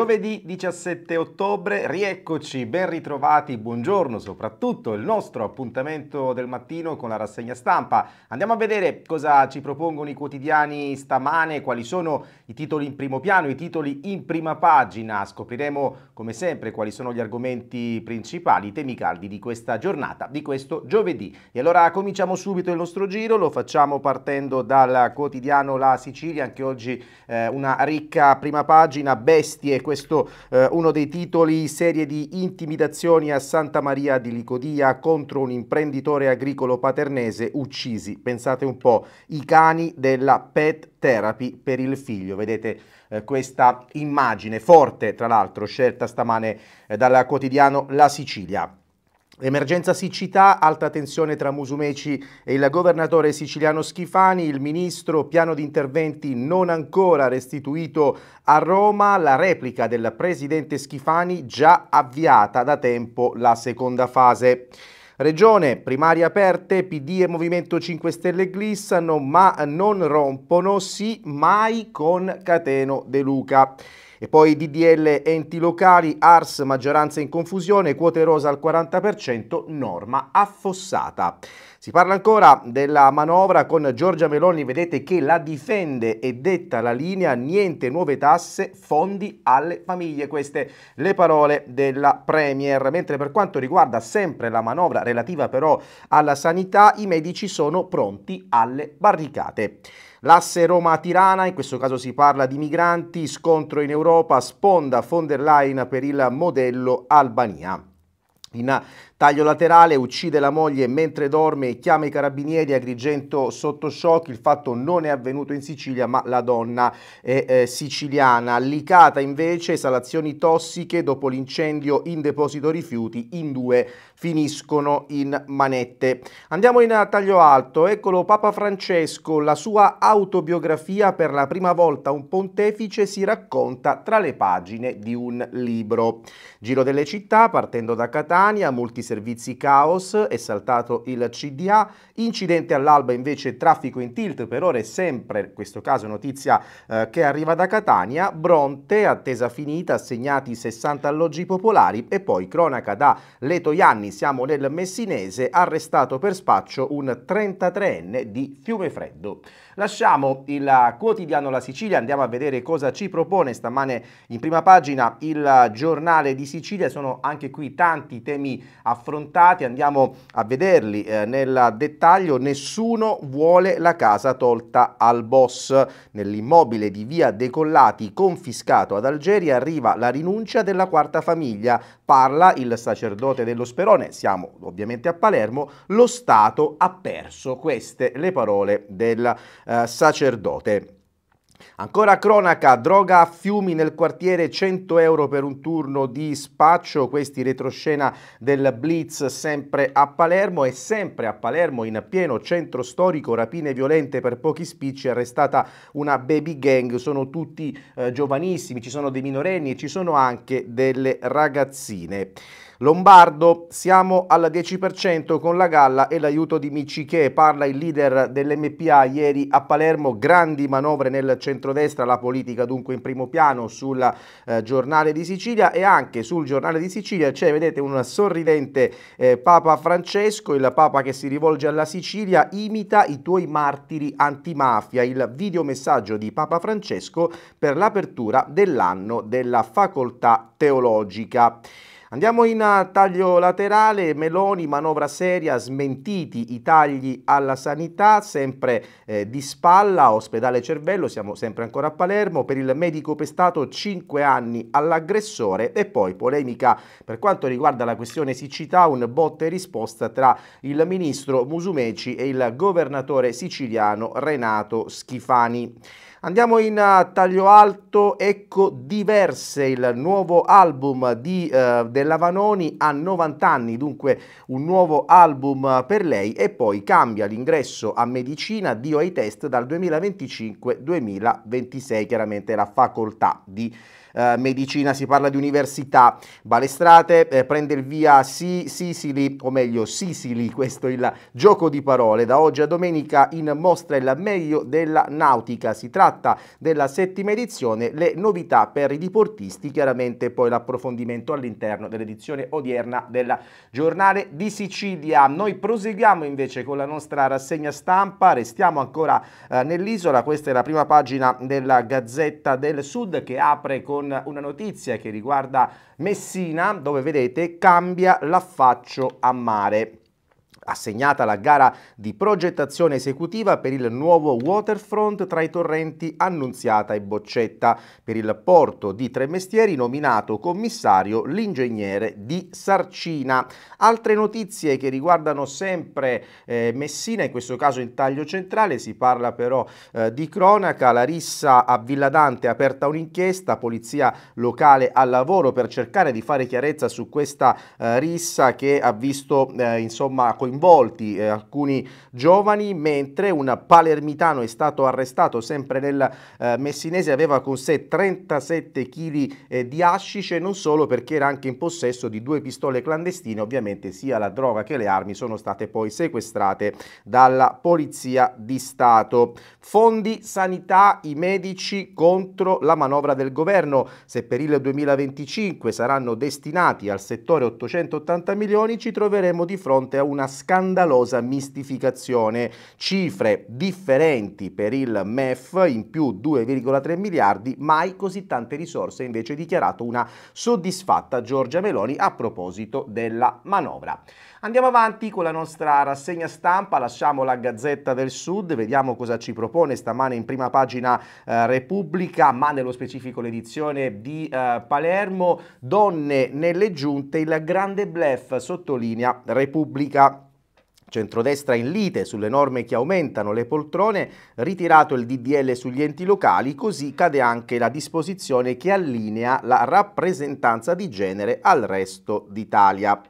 Giovedì 17 ottobre, rieccoci, ben ritrovati, buongiorno soprattutto, il nostro appuntamento del mattino con la rassegna stampa. Andiamo a vedere cosa ci propongono i quotidiani stamane, quali sono i titoli in primo piano, i titoli in prima pagina. Scopriremo come sempre quali sono gli argomenti principali, i temi caldi di questa giornata, di questo giovedì. E allora cominciamo subito il nostro giro, lo facciamo partendo dal quotidiano La Sicilia, anche oggi eh, una ricca prima pagina, bestie, questo eh, uno dei titoli, serie di intimidazioni a Santa Maria di Licodia contro un imprenditore agricolo paternese uccisi, pensate un po', i cani della pet therapy per il figlio. Vedete eh, questa immagine forte, tra l'altro, scelta stamane eh, dal quotidiano La Sicilia. Emergenza siccità, alta tensione tra Musumeci e il governatore siciliano Schifani, il ministro, piano di interventi non ancora restituito a Roma, la replica del presidente Schifani già avviata da tempo la seconda fase. Regione, primarie aperte, PD e Movimento 5 Stelle glissano ma non rompono, sì mai con Cateno De Luca. E poi DDL enti locali, ARS maggioranza in confusione, quote rosa al 40%, norma affossata. Si parla ancora della manovra con Giorgia Meloni, vedete che la difende e detta la linea, niente nuove tasse, fondi alle famiglie, queste le parole della Premier. Mentre per quanto riguarda sempre la manovra relativa però alla sanità, i medici sono pronti alle barricate. L'asse Roma-Tirana, in questo caso si parla di migranti, scontro in Europa, sponda von der Leyen per il modello Albania. In Taglio laterale, uccide la moglie mentre dorme, chiama i carabinieri, Agrigento sotto shock, il fatto non è avvenuto in Sicilia ma la donna è eh, siciliana. Licata invece, esalazioni tossiche dopo l'incendio in deposito rifiuti, in due finiscono in manette. Andiamo in eh, taglio alto, eccolo Papa Francesco, la sua autobiografia per la prima volta un pontefice si racconta tra le pagine di un libro. Giro delle città, partendo da Catania, molti servizi caos, è saltato il CDA, incidente all'alba invece traffico in tilt, per ora è sempre, in questo caso notizia eh, che arriva da Catania, Bronte, attesa finita, assegnati 60 alloggi popolari e poi cronaca da Leto Ianni, siamo nel Messinese, arrestato per spaccio un 33enne di Fiumefreddo. Lasciamo il quotidiano La Sicilia, andiamo a vedere cosa ci propone stamane in prima pagina il giornale di Sicilia, sono anche qui tanti temi affrontati, andiamo a vederli eh, nel dettaglio, nessuno vuole la casa tolta al boss, nell'immobile di via Decollati confiscato ad Algeria arriva la rinuncia della quarta famiglia, parla il sacerdote dello Sperone, siamo ovviamente a Palermo, lo Stato ha perso, queste le parole del eh, eh, sacerdote. Ancora cronaca, droga a fiumi nel quartiere, 100 euro per un turno di spaccio, questi retroscena del Blitz sempre a Palermo e sempre a Palermo in pieno centro storico, rapine violente per pochi spicci, arrestata una baby gang, sono tutti eh, giovanissimi, ci sono dei minorenni e ci sono anche delle ragazzine. Lombardo siamo al 10% con la galla e l'aiuto di Michiche, parla il leader dell'MPA ieri a Palermo, grandi manovre nel centrodestra, la politica dunque in primo piano sul eh, giornale di Sicilia e anche sul giornale di Sicilia c'è, vedete, un sorridente eh, Papa Francesco, il Papa che si rivolge alla Sicilia, imita i tuoi martiri antimafia, il videomessaggio di Papa Francesco per l'apertura dell'anno della facoltà teologica. Andiamo in eh, taglio laterale, Meloni, manovra seria, smentiti i tagli alla sanità, sempre eh, di spalla, ospedale cervello, siamo sempre ancora a Palermo, per il medico pestato 5 anni all'aggressore e poi polemica per quanto riguarda la questione siccità, un botte e risposta tra il ministro Musumeci e il governatore siciliano Renato Schifani. Andiamo in eh, taglio alto, ecco diverse il nuovo album di, eh, della Vanoni a 90 anni, dunque un nuovo album eh, per lei e poi cambia l'ingresso a medicina, Dio ai test dal 2025-2026, chiaramente la facoltà di eh, medicina, si parla di università, Balestrate eh, prende il via si, Sicily, o meglio Sicily, questo è il gioco di parole, da oggi a domenica in mostra il meglio della nautica, si tratta tratta della settima edizione, le novità per i diportisti, chiaramente poi l'approfondimento all'interno dell'edizione odierna del Giornale di Sicilia. Noi proseguiamo invece con la nostra rassegna stampa, restiamo ancora eh, nell'isola, questa è la prima pagina della Gazzetta del Sud che apre con una notizia che riguarda Messina, dove vedete cambia l'affaccio a mare assegnata la gara di progettazione esecutiva per il nuovo waterfront tra i torrenti Annunziata e Boccetta. Per il porto di Tremestieri nominato commissario l'ingegnere di Sarcina. Altre notizie che riguardano sempre eh, Messina, in questo caso in taglio centrale, si parla però eh, di cronaca. La rissa a Villadante è aperta un'inchiesta, polizia locale al lavoro per cercare di fare chiarezza su questa eh, rissa che ha visto eh, insomma coinvolgere coinvolti eh, alcuni giovani, mentre un palermitano è stato arrestato sempre nel eh, messinese, aveva con sé 37 kg eh, di hashish e non solo perché era anche in possesso di due pistole clandestine, ovviamente sia la droga che le armi sono state poi sequestrate dalla Polizia di Stato. Fondi sanità, i medici contro la manovra del governo, se per il 2025 saranno destinati al settore 880 milioni ci troveremo di fronte a una scandalosa mistificazione. Cifre differenti per il MEF, in più 2,3 miliardi, mai così tante risorse invece dichiarato una soddisfatta Giorgia Meloni a proposito della manovra. Andiamo avanti con la nostra rassegna stampa, lasciamo la Gazzetta del Sud, vediamo cosa ci propone stamane in prima pagina eh, Repubblica, ma nello specifico l'edizione di eh, Palermo, donne nelle giunte, il grande blef, sottolinea Repubblica. Centrodestra in lite sulle norme che aumentano le poltrone, ritirato il DDL sugli enti locali, così cade anche la disposizione che allinea la rappresentanza di genere al resto d'Italia.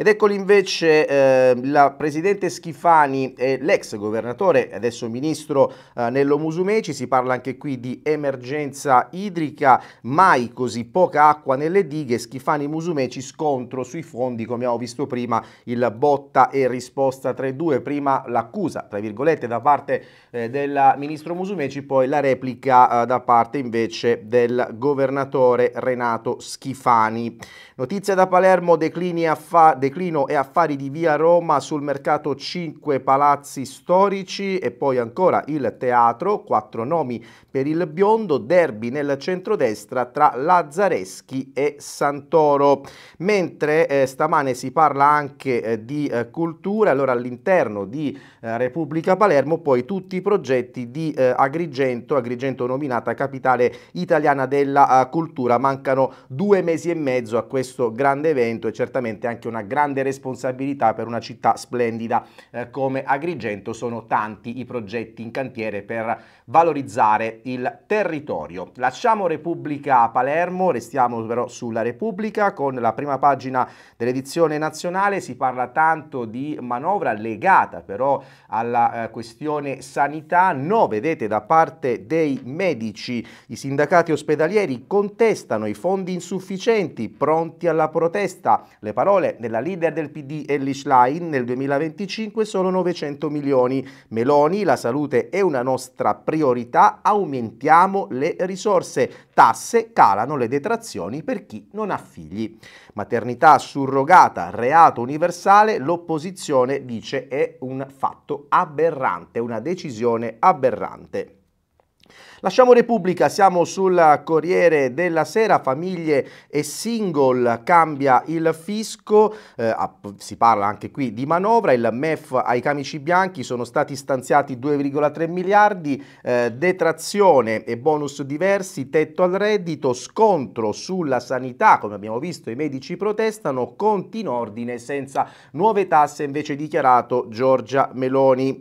Ed eccoli invece eh, la presidente Schifani e l'ex governatore, adesso ministro eh, Nello Musumeci, si parla anche qui di emergenza idrica, mai così poca acqua nelle dighe, Schifani-Musumeci scontro sui fondi, come abbiamo visto prima, il botta e risposta 3-2, prima l'accusa, tra virgolette, da parte eh, del ministro Musumeci, poi la replica eh, da parte invece del governatore Renato Schifani. Notizia da Palermo, declini a fa declino e affari di via Roma sul mercato 5 palazzi storici e poi ancora il teatro, quattro nomi per il biondo, derby nel centrodestra tra Lazzareschi e Santoro. Mentre eh, stamane si parla anche eh, di eh, cultura, allora all'interno di eh, Repubblica Palermo poi tutti i progetti di eh, Agrigento, Agrigento nominata capitale italiana della eh, cultura, mancano due mesi e mezzo a questo grande evento e certamente anche una grande grande responsabilità per una città splendida eh, come Agrigento. Sono tanti i progetti in cantiere per valorizzare il territorio. Lasciamo Repubblica Palermo, restiamo però sulla Repubblica con la prima pagina dell'edizione nazionale. Si parla tanto di manovra legata però alla eh, questione sanità. No, vedete, da parte dei medici i sindacati ospedalieri contestano i fondi insufficienti, pronti alla protesta. Le parole della la leader del PD Ellie Schlein nel 2025 sono 900 milioni. Meloni, la salute è una nostra priorità, aumentiamo le risorse, tasse, calano le detrazioni per chi non ha figli. Maternità surrogata, reato universale, l'opposizione dice è un fatto aberrante, una decisione aberrante. Lasciamo Repubblica, siamo sul Corriere della Sera, famiglie e single cambia il fisco, eh, si parla anche qui di manovra, il MEF ai camici bianchi sono stati stanziati 2,3 miliardi, eh, detrazione e bonus diversi, tetto al reddito, scontro sulla sanità, come abbiamo visto i medici protestano, conti in ordine senza nuove tasse invece dichiarato Giorgia Meloni.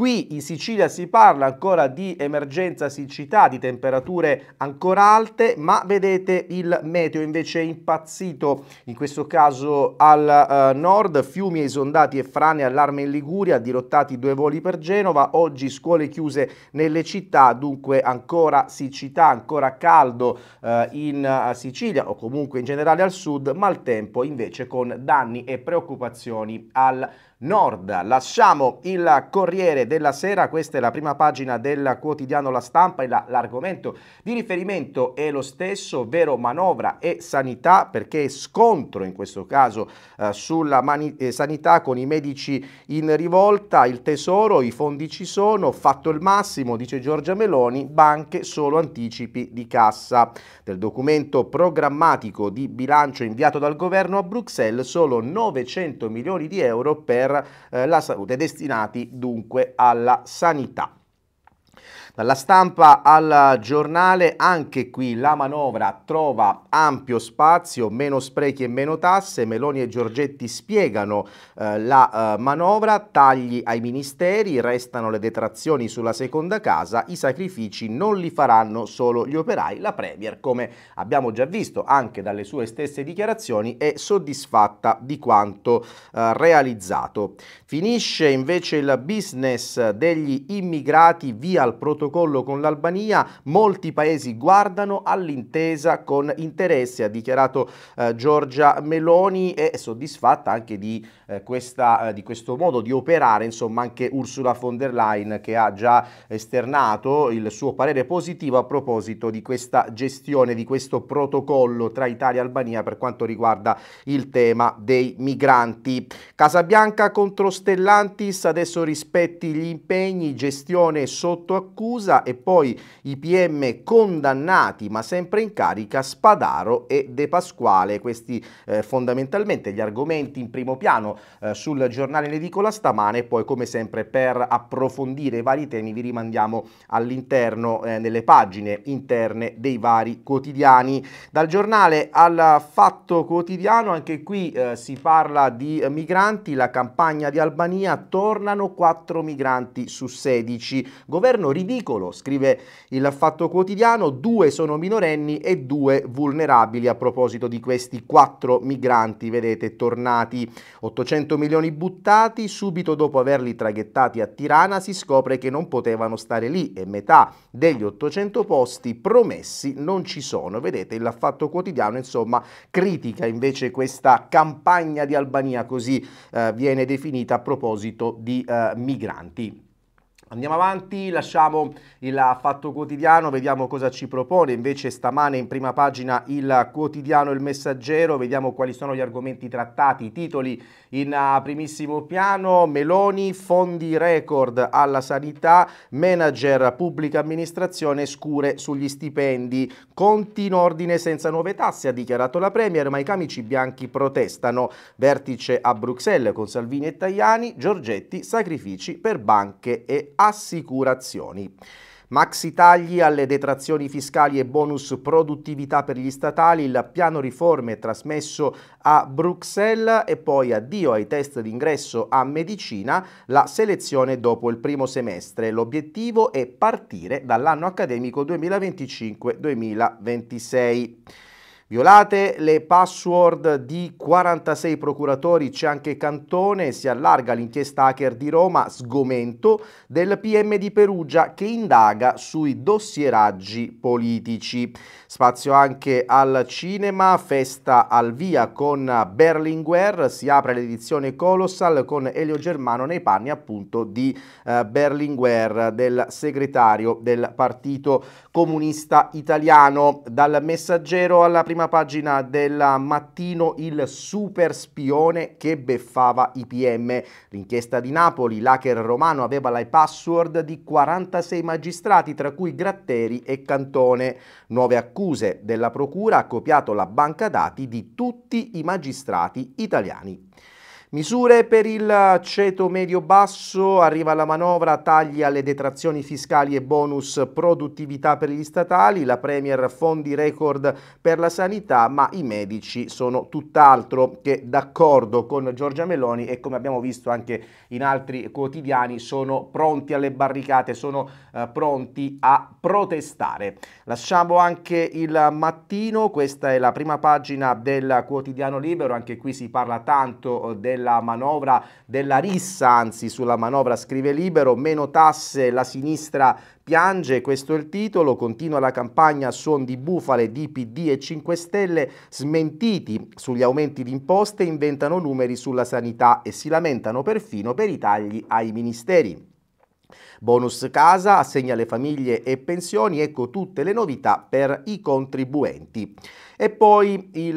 Qui in Sicilia si parla ancora di emergenza siccità, di temperature ancora alte, ma vedete il meteo invece impazzito, in questo caso al eh, nord, fiumi esondati e frane, allarme in Liguria, dirottati due voli per Genova, oggi scuole chiuse nelle città, dunque ancora siccità, ancora caldo eh, in eh, Sicilia o comunque in generale al sud, maltempo invece con danni e preoccupazioni al nord Nord. Lasciamo il Corriere della Sera, questa è la prima pagina del quotidiano La Stampa e l'argomento di riferimento è lo stesso, ovvero manovra e sanità, perché scontro in questo caso eh, sulla eh, sanità con i medici in rivolta, il tesoro, i fondi ci sono, fatto il massimo, dice Giorgia Meloni, banche solo anticipi di cassa. Del documento programmatico di bilancio inviato dal governo a Bruxelles solo 900 milioni di euro per per eh, la salute, destinati dunque alla sanità. Dalla stampa al giornale, anche qui la manovra trova ampio spazio, meno sprechi e meno tasse, Meloni e Giorgetti spiegano eh, la eh, manovra, tagli ai ministeri, restano le detrazioni sulla seconda casa, i sacrifici non li faranno solo gli operai, la Premier, come abbiamo già visto anche dalle sue stesse dichiarazioni, è soddisfatta di quanto eh, realizzato. Finisce invece il business degli immigrati via al protocollo con l'Albania, molti paesi guardano all'intesa con interesse, ha dichiarato eh, Giorgia Meloni e soddisfatta anche di, eh, questa, eh, di, questo modo di operare, insomma anche Ursula von der Leyen che ha già esternato il suo parere positivo a proposito di questa gestione, di questo protocollo tra Italia e Albania per quanto riguarda il tema dei migranti. Casabianca contro Stellantis, adesso rispetti gli impegni, gestione sotto accusa e poi i PM condannati ma sempre in carica Spadaro e De Pasquale. Questi eh, fondamentalmente gli argomenti in primo piano eh, sul giornale in edicola stamane e poi come sempre per approfondire i vari temi vi rimandiamo all'interno, eh, nelle pagine interne dei vari quotidiani. Dal giornale al fatto quotidiano anche qui eh, si parla di migranti, la campagna di Albania tornano 4 migranti su 16. Governo fenomeno ridicolo, scrive il Fatto Quotidiano, due sono minorenni e due vulnerabili a proposito di questi quattro migranti, vedete, tornati 800 milioni buttati, subito dopo averli traghettati a Tirana si scopre che non potevano stare lì e metà degli 800 posti promessi non ci sono, vedete, il Fatto Quotidiano insomma critica invece questa campagna di Albania così eh, viene definita a proposito di eh, migranti. Andiamo avanti, lasciamo il fatto quotidiano, vediamo cosa ci propone. Invece stamane in prima pagina il quotidiano Il Messaggero, vediamo quali sono gli argomenti trattati, i titoli in ah, primissimo piano, Meloni, fondi record alla sanità, manager pubblica amministrazione scure sugli stipendi, conti in ordine senza nuove tasse, ha dichiarato la Premier, ma i camici bianchi protestano. Vertice a Bruxelles con Salvini e Tajani, Giorgetti, sacrifici per banche e assicurazioni. Maxi tagli alle detrazioni fiscali e bonus produttività per gli statali, il piano riforme trasmesso a Bruxelles e poi addio ai test d'ingresso a medicina, la selezione dopo il primo semestre. L'obiettivo è partire dall'anno accademico 2025-2026. Violate le password di 46 procuratori, c'è anche Cantone, si allarga l'inchiesta hacker di Roma, sgomento del PM di Perugia che indaga sui dossieraggi politici. Spazio anche al cinema, festa al via con Berlinguer, si apre l'edizione Colossal con Elio Germano nei panni appunto di eh, Berlinguer, del segretario del Partito Comunista Italiano. Dal messaggero alla prima prima pagina del mattino il super spione che beffava i PM. L'inchiesta di Napoli, l'hacker romano aveva le password di 46 magistrati, tra cui Gratteri e Cantone. Nuove accuse della procura ha copiato la banca dati di tutti i magistrati italiani. Misure per il ceto medio-basso, arriva la manovra, tagli alle detrazioni fiscali e bonus produttività per gli statali, la Premier fondi record per la sanità, ma i medici sono tutt'altro che d'accordo con Giorgia Meloni e come abbiamo visto anche in altri quotidiani sono pronti alle barricate, sono eh, pronti a protestare. Lasciamo anche il mattino, questa è la prima pagina del quotidiano libero, anche qui si parla tanto eh, del della manovra della rissa, anzi sulla manovra scrive libero, meno tasse, la sinistra piange, questo è il titolo, continua la campagna suon di bufale di PD e 5 Stelle, smentiti sugli aumenti di imposte, inventano numeri sulla sanità e si lamentano perfino per i tagli ai ministeri. Bonus casa, assegna alle famiglie e pensioni, ecco tutte le novità per i contribuenti. E poi il, eh,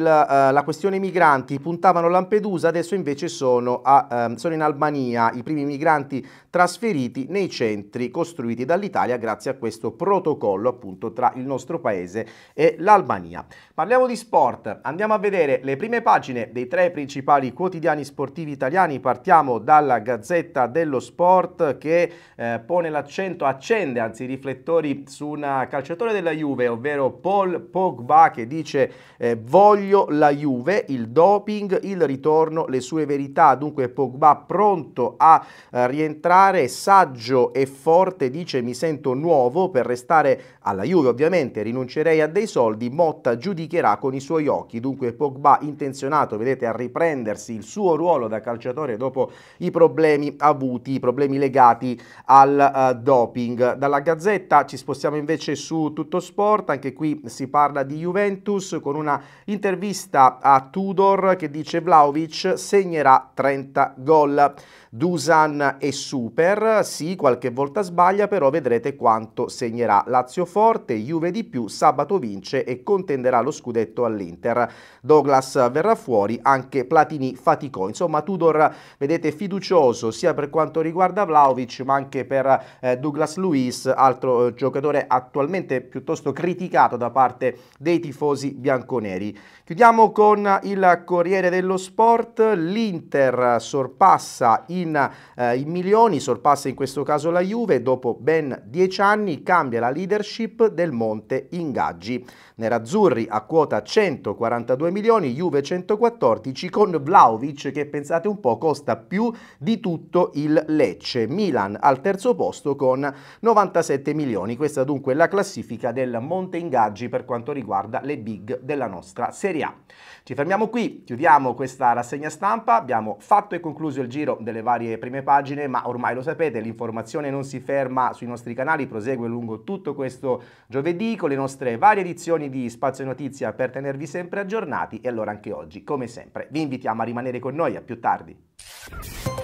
la questione migranti, puntavano Lampedusa, adesso invece sono, a, eh, sono in Albania i primi migranti trasferiti nei centri costruiti dall'Italia grazie a questo protocollo appunto tra il nostro paese e l'Albania. Parliamo di sport, andiamo a vedere le prime pagine dei tre principali quotidiani sportivi italiani, partiamo dalla Gazzetta dello Sport che eh, poi pone l'accento, accende anzi i riflettori su un calciatore della Juve, ovvero Paul Pogba che dice eh, voglio la Juve, il doping, il ritorno, le sue verità. Dunque Pogba pronto a eh, rientrare, saggio e forte, dice mi sento nuovo per restare alla Juve ovviamente, rinuncerei a dei soldi, Motta giudicherà con i suoi occhi. Dunque Pogba intenzionato, vedete, a riprendersi il suo ruolo da calciatore dopo i problemi avuti, i problemi legati al uh, doping. Dalla Gazzetta ci spostiamo invece su Tutto Sport, anche qui si parla di Juventus con una intervista a Tudor che dice Vlaovic segnerà 30 gol. Dusan è Super, sì qualche volta sbaglia però vedrete quanto segnerà. Lazio forte, Juve di più, sabato vince e contenderà lo scudetto all'Inter. Douglas verrà fuori, anche Platini faticò. Insomma Tudor vedete fiducioso sia per quanto riguarda Vlaovic ma anche per era eh, Douglas Luiz, altro eh, giocatore attualmente piuttosto criticato da parte dei tifosi bianconeri. Chiudiamo con il Corriere dello Sport, l'Inter sorpassa in, eh, in milioni, sorpassa in questo caso la Juve, dopo ben dieci anni cambia la leadership del Monte Ingaggi. Nerazzurri a quota 142 milioni, Juve 114 con Vlaovic che pensate un po' costa più di tutto il Lecce. Milan al terzo posto posto con 97 milioni. Questa dunque è la classifica del Monte Ingaggi per quanto riguarda le big della nostra Serie A. Ci fermiamo qui, chiudiamo questa rassegna stampa, abbiamo fatto e concluso il giro delle varie prime pagine, ma ormai lo sapete, l'informazione non si ferma sui nostri canali, prosegue lungo tutto questo giovedì con le nostre varie edizioni di Spazio Notizia per tenervi sempre aggiornati e allora anche oggi, come sempre, vi invitiamo a rimanere con noi, a più tardi.